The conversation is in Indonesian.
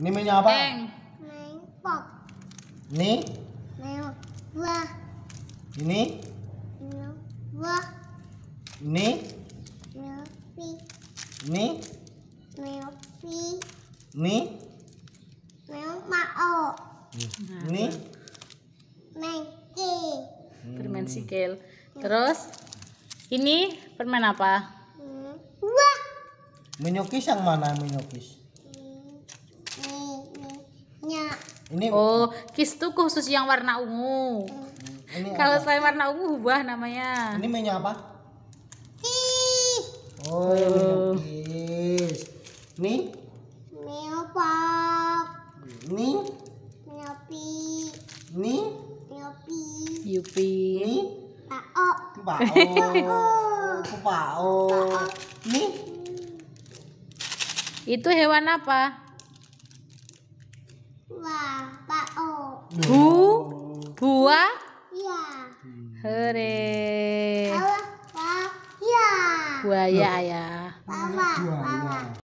Ini mainnya apa? Main. Main pop. Ini? Main buah. Ini? Main buah. Ini? Main pi. Ini? Main pi. Ini? Main mao. Nah. Ini? Main hmm. ki. Permen sikil. Terus? Ini permen apa? Buah. Minyokis yang mana minyokis? Ini Oh, kis tuh khusus yang warna ungu. Hmm, ini Kalau apa? selain warna ungu ubah namanya. Ini mainnya apa? Ih. Oh, ini oh. kis. Ini Neopop. Ini Neopi. Ini Neopi. Yupi. Ini Pao. Pao. Oh, Pao. Ini Itu hewan apa? Bu buah ya. Hore. Ya. Buaya ya. Buaya.